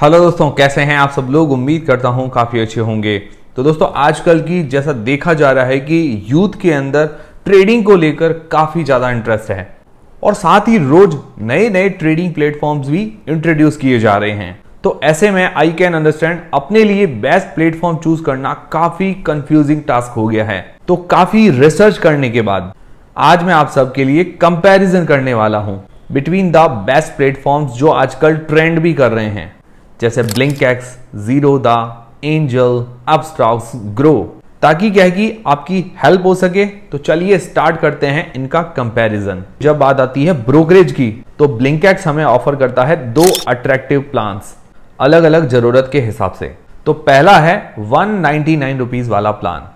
hello दोस्तों कैसे हैं आप सब लोग उम्मीद करता हूं काफ़ी अच्छे होंगे तो दोस्तों आजकल की जैसा देखा जा रहा है कि यूथ के अंदर ट्रेडिंग को लेकर काफ़ी ज़्यादा इंटरेस्ट है और साथ ही रोज नए नए ट्रेडिंग प्लेटफॉर्म्स भी इंट्रोड्यूस किए जा रहे हैं तो ऐसे में आई कैन अंडरस्टैंड अपने लिए बेस्ट प्लेटफॉर्म चूज करना काफ़ी कंफ्यूजिंग टास्क हो गया है तो काफ़ी रिसर्च करने के बाद आज मैं आप सबके लिए कंपैरिजन करने वाला हूं बिटवीन द बेस्ट प्लेटफॉर्म्स जो आजकल ट्रेंड भी कर रहे हैं जैसे Blinkx Zerodha Angel Upstox Groww ताकि क्या है कि आपकी हेल्प हो सके तो चलिए स्टार्ट करते हैं इनका कंपैरिजन जब बात आती है ब्रोकरेज की तो एक्स हमें ऑफर करता है दो अट्रैक्टिव प्लान्स अलग अलग जरूरत के हिसाब से तो पहला है वन नाइनटी वाला प्लान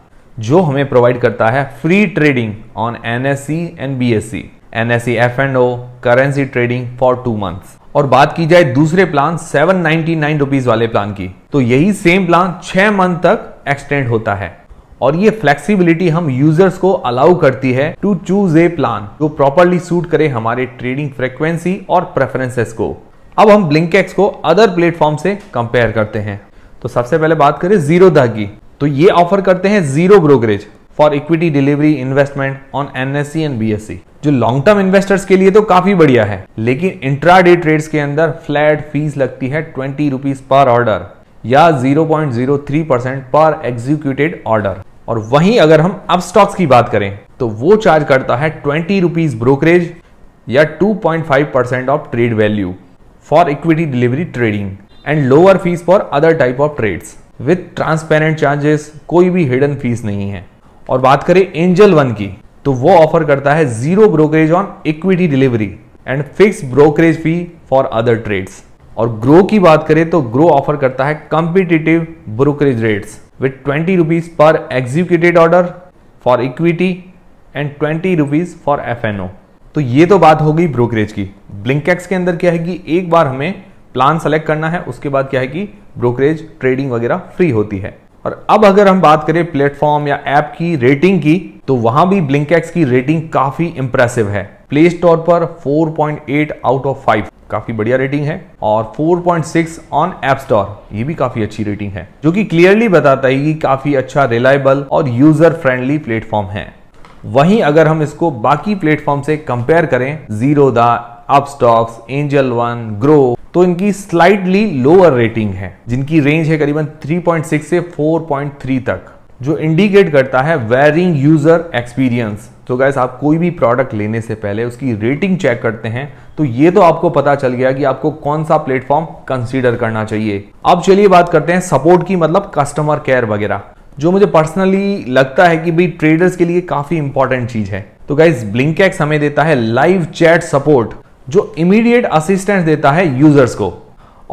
जो हमें प्रोवाइड करता है free trading on N S C and B S C N S C F and O currency trading for two month और बात की जाए दूसरे plan seven ninety nine rupees वाले प्लान की तो यही सेम प्लान छह मंथ तक एक्सटेंड होता है और ये फ्लेक्सिबिलिटी हम यूजर्स को अलाउ करती है टू चूज ए प्लान जो प्रॉपरली सूट करे हमारे ट्रेडिंग फ्रिक्वेंसी और प्रेफरेंसेस को अब हम ब्लिंकेक्स को अदर प्लेटफॉर्म से कंपेयर करते हैं तो सबसे पहले बात करें जीरो दा की तो ये ऑफर करते हैं zero brokerage for equity delivery investment on NSC and BSC जो लॉन्ग टर्म इन्वेस्टर्स के लिए तो काफी बढ़िया है लेकिन इंट्रा डे ट्रेड्स के अंदर फ्लैट फीस लगती है ट्वेंटी रुपीज पर ऑर्डर या 0.03 परसेंट पर एग्जीक्यूटेड ऑर्डर और वहीं अगर हम अब स्टॉक्स की बात करें तो वो चार्ज करता है ट्वेंटी रुपीज ब्रोकरेज या 2.5 percent of trade value for equity delivery trading and lower fees for other type of trades with transparent charges कोई भी हिडन फीस नहीं है और बात करें एंजल वन की तो वो ऑफर करता है zero brokerage on equity delivery and fix brokerage fee for other trades और ग्रो की बात करें तो ग्रो ऑफर करता है competitive brokerage rates with twenty rupees per executed order for equity and twenty rupees for F N O तो ये तो बात हो गई ब्रोकरेज की ब्लिंकएक्स के अंदर क्या है कि एक बार हमें प्लान सेलेक्ट करना है उसके बाद क्या है कि ब्रोकरेज ट्रेडिंग वगैरह फ्री होती है और अब अगर हम बात करें प्लेटफॉर्म या ऐप की रेटिंग की तो वहां भी ब्लिंक की रेटिंग काफी इंप्रेसिव है प्ले स्टोर पर 4.8 आउट ऑफ 5 काफी बढ़िया रेटिंग है और 4.6 ऑन एप स्टोर ये भी काफी अच्छी रेटिंग है जो कि क्लियरली बताता है कि काफी अच्छा रिलायबल और यूजर फ्रेंडली प्लेटफॉर्म है वहीं अगर हम इसको बाकी प्लेटफॉर्म से कंपेयर करें जीरो दा अपस्टॉक्स एंजल वन ग्रो तो इनकी स्लाइडली लोअर रेटिंग है जिनकी रेंज है करीबन 3.6 से 4.3 तक जो इंडिकेट करता है वेरिंग यूजर एक्सपीरियंस तो गैस आप कोई भी प्रोडक्ट लेने से पहले उसकी रेटिंग चेक करते हैं तो ये तो आपको पता चल गया कि आपको कौन सा प्लेटफॉर्म कंसीडर करना चाहिए अब चलिए बात करते हैं सपोर्ट की मतलब कस्टमर केयर वगैरह जो मुझे पर्सनली लगता है कि भाई ट्रेडर्स के लिए काफी इंपॉर्टेंट चीज है तो गाइज ब्लिंकैक्स हमें देता है लाइव चैट सपोर्ट जो इमीडिएट असिस्टेंस देता है यूजर्स को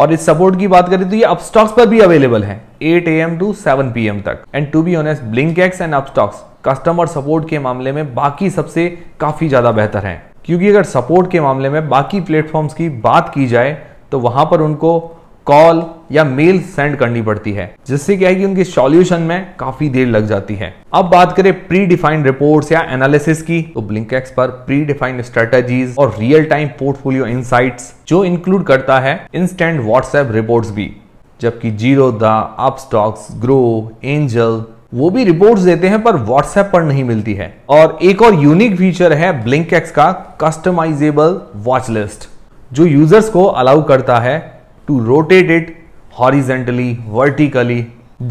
और इस सपोर्ट की बात करें तो ये अपस्टॉक्स पर भी अवेलेबल है 8 एम टू 7 पी तक and to be honest Blinkx and Upstox customer support के मामले में बाकी सबसे काफी ज्यादा बेहतर है क्योंकि अगर सपोर्ट के मामले में बाकी प्लेटफॉर्म्स की बात की जाए तो वहां पर उनको कॉल या मेल सेंड करनी पड़ती है जिससे क्या है कि उनके सॉल्यूशन में काफी देर लग जाती है अब बात करें प्री डिफाइंड रिपोर्ट या एनालिसिस की तो ब्लिंक पर प्री डिफाइंड स्ट्रेटेजीज और रियल टाइम पोर्टफोलियो इनसाइट जो इंक्लूड करता है इंस्टेंट व्हाट्सएप रिपोर्ट भी जबकि Zerodha Upstox Groww Angel वो भी रिपोर्ट्स देते हैं पर व्हाट्सएप पर नहीं मिलती है और एक और यूनिक फीचर है ब्लिंक का कस्टमाइजेबल वॉच लिस्ट जो यूजर्स को अलाउ करता है to rotate it horizontally vertically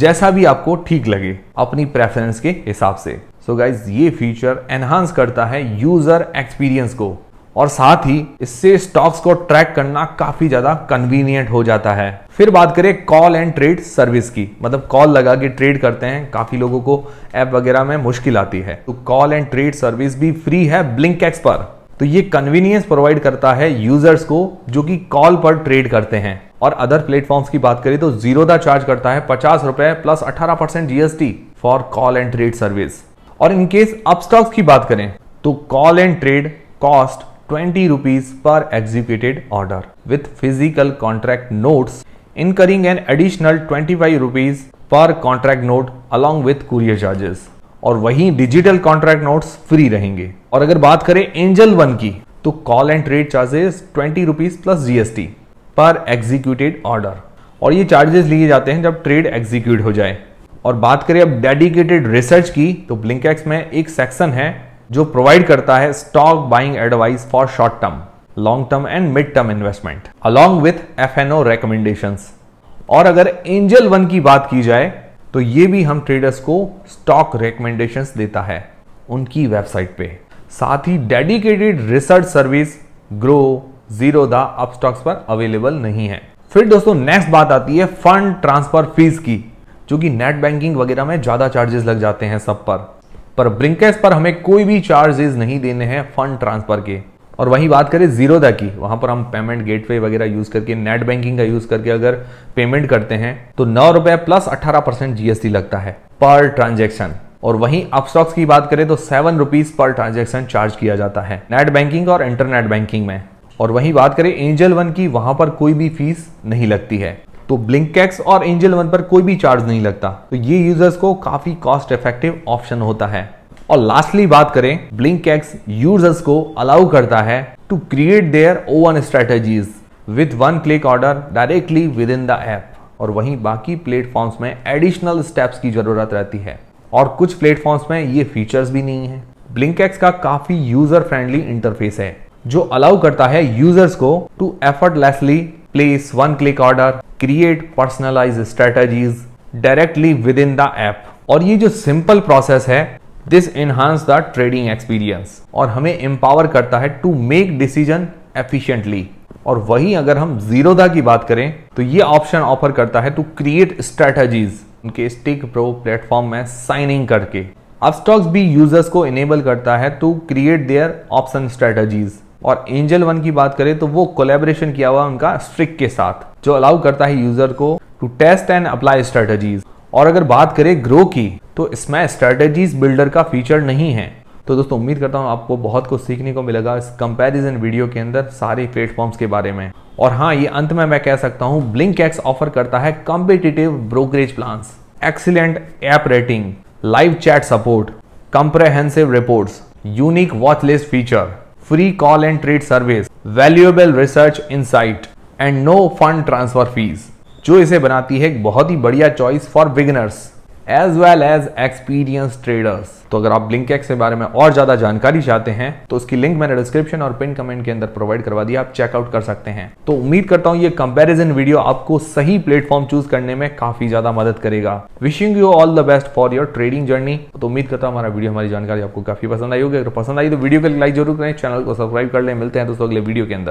जैसा भी आपको ठीक लगे अपनी प्रेफरेंस के हिसाब से सो so गाइज ये फीचर एनहांस करता है यूजर एक्सपीरियंस को और साथ ही इससे स्टॉक्स को ट्रैक करना काफी ज्यादा कन्वीनियंट हो जाता है फिर बात करें कॉल एंड ट्रेड सर्विस की मतलब कॉल लगा के ट्रेड करते हैं काफी लोगों को ऐप वगैरह में मुश्किल आती है तो कॉल एंड ट्रेड सर्विस भी फ्री है ब्लिंक एक्स पर तो ये कन्वीनियंस प्रोवाइड करता है यूजर्स को जो कि कॉल पर ट्रेड करते हैं और अदर प्लेटफॉर्म्स की बात करें तो जीरोदा चार्ज करता है पचास रुपए प्लस अठारह percent GST for call and trade service और इन केस अपस्टॉक्स की बात करें तो call and trade cost twenty rupees per executed order with physical contract notes an additional twenty five rupees per contract note along with courier charges और वहीं digital contract notes free रहेंगे और अगर बात करें एंजल वन की तो call and trade charges twenty rupees plus GST per executed order और ये चार्जेस लिए जाते हैं जब ट्रेड एग्जीक्यूट हो जाए और बात करें अब डेडिकेटेड रिसर्च की तो ब्लिंक में एक सेक्शन है जो प्रोवाइड करता है stock buying advice for short term long term and mid term investment along with F N O recommendation और अगर एंजल वन की बात की जाए तो ये भी हम ट्रेडर्स को स्टॉक रिकमेंडेशन देता है उनकी वेबसाइट पे साथ ही dedicated research service Groww Zerodha Upstox पर अवेलेबल नहीं है फिर दोस्तों नेक्स्ट बात आती है फंड ट्रांसफर फीस की जो कि नेट बैंकिंग वगैरह में ज्यादा चार्जेस लग जाते हैं सब पर पर ब्रिंकेस पर हमें कोई भी चार्जेस नहीं देने हैं फंड ट्रांसफर के और वहीं बात करें जीरोदा की वहां पर हम पेमेंट गेटवे वगैरह यूज करके नेट बैंकिंग का यूज करके अगर पेमेंट करते हैं तो नौ रुपए प्लस अठारह परसेंट जीएसटी लगता है पर ट्रांजेक्शन और वहीं अपस्टॉक्स की बात करें तो seven rupees per transaction charge किया जाता है नेट बैंकिंग और इंटरनेट बैंकिंग में और वहीं बात करें एंजल वन की वहां पर कोई भी फीस नहीं लगती है तो ब्लिंकैक्स और एंजल वन पर कोई भी चार्ज नहीं लगता तो ये यूजर्स को काफी कॉस्ट इफेक्टिव ऑप्शन होता है और लास्टली बात करें ब्लिंकैक्स यूजर्स को अलाउ करता है to create their own strategies with one click order directly within the app और वहीं बाकी प्लेटफॉर्म्स में एडिशनल स्टेप्स की जरूरत रहती है और कुछ प्लेटफॉर्म्स में ये फीचर्स भी नहीं है ब्लिंकैक्स का काफी यूजर फ्रेंडली इंटरफेस है जो अलाउ करता है यूजर्स को to effortlessly place one click order create personalize strategies directly within the app और ये जो सिंपल प्रोसेस है this enhance the trading experience और हमें एम्पावर करता है टू मेक डिसीजन एफिशिएंटली और वही अगर हम जीरोदा की बात करें तो ये ऑप्शन ऑफर करता है टू क्रिएट स्ट्रेटजीज उनके स्टिक प्रो प्लेटफॉर्म में साइन इन करके अब स्टॉक्स भी यूजर्स को इनेबल करता है to create their option strategies और एंजल वन की बात करें तो वो कोलेबोरेशन किया हुआ उनका स्ट्रिक के साथ जो अलाउ करता है यूजर को to test and apply strategies और अगर बात करें ग्रो की तो इसमें स्ट्रेटजीज बिल्डर का फीचर नहीं है तो दोस्तों उम्मीद करता हूं आपको बहुत कुछ सीखने को मिलेगा इस कंपैरिजन वीडियो के अंदर सारे प्लेटफॉर्म्स के बारे में और हाँ ये अंत में मैं कह सकता हूँ ब्लिंक एक्स ऑफर करता है competitive brokerage plan excellent app rating live chat support comprehensive report unique watch feature free call and trade service, valuable research insight and no fund transfer fees जो इसे बनाती है एक बहुत ही बढ़िया choice for beginners as well as experience traders तो अगर आप ब्लिंक के बारे में और ज्यादा जानकारी चाहते हैं तो उसकी लिंक मैंने डिस्क्रिप्शन और पिन कमेंट के अंदर प्रोवाइड करवा दिया आप चेकआउट कर सकते हैं तो उम्मीद करता हूं ये कंपैरिजन वीडियो आपको सही प्लेटफॉर्म चूज करने में काफी ज्यादा मदद करेगा wishing you all the best for your trading journey तो उम्मीद करता हूं हमारा वीडियो हमारी जानकारी आपको काफी पसंद आई होगी अगर पसंद आई तो वीडियो को लाइक जरूर करें चैनल को सब्सक्राइब कर ले मिलते हैं दोस्तों अगले वीडियो के अंदर